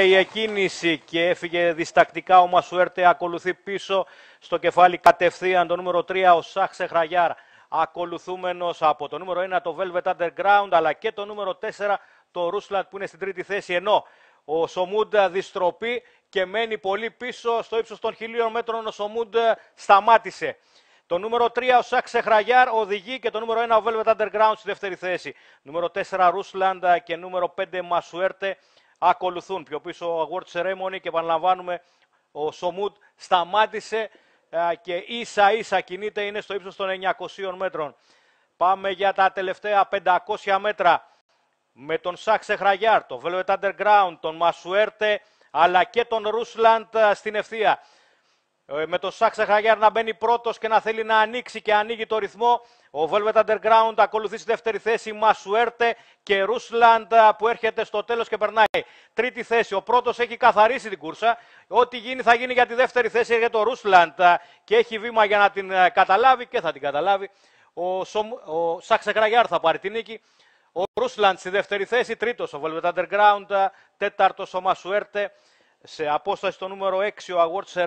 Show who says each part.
Speaker 1: η εκκίνηση και έφυγε διστακτικά ο Μασουέρτε. Ακολουθεί πίσω στο κεφάλι κατευθείαν το νούμερο 3 ο Σάξε Χραγιάρ. Ακολουθούμενος από το νούμερο 1 το Velvet Underground αλλά και το νούμερο 4 το Ρούσλαντ που είναι στην τρίτη θέση. Ενώ ο Σομούντα διστροπεί και μένει πολύ πίσω στο ύψος των χιλίων μέτρων ο Σομούντα σταμάτησε. Το νούμερο 3 ο Σάξε Χραγιάρ οδηγεί και το νούμερο 1 ο Velvet Underground στη δεύτερη θέση. Νούμερο 4 Ρούσλαντ και νούμερο 5 Μασουέρτε ακολουθούν. Πιο πίσω ο Award Ceremony και επαναλαμβάνουμε ο Σομούτ σταμάτησε και ίσα ίσα κινείται, είναι στο ύψος των 900 μέτρων. Πάμε για τα τελευταία 500 μέτρα με τον Σαξ Χραγιάρ, τον Velvet Underground, τον Μασουέρτε αλλά και τον Ρούσλαντ στην ευθεία. Ε, με το Σάξα Χαγιάρ να μπαίνει πρώτος και να θέλει να ανοίξει και ανοίγει το ρυθμό. Ο Velvet Underground ακολουθεί στη δεύτερη θέση. Μασουέρτε και Ρούσλαντ ε, που έρχεται στο τέλος και περνάει. Τρίτη θέση. Ο πρώτος έχει καθαρίσει την κούρσα. Ό,τι γίνει θα γίνει για τη δεύτερη θέση για το Ρούσλαντ ε, και έχει βήμα για να την καταλάβει και θα την καταλάβει. Ο, Σομ... ο Σάξα Χαγιάρ θα πάρει την νίκη. Ο Ρούσλαντ στη δεύτερη θέση. Τρίτος ο Velvet Underground. Τέταρτος ο Μασουέρτε. Σε απόσταση στο νούμερο 6 ο Award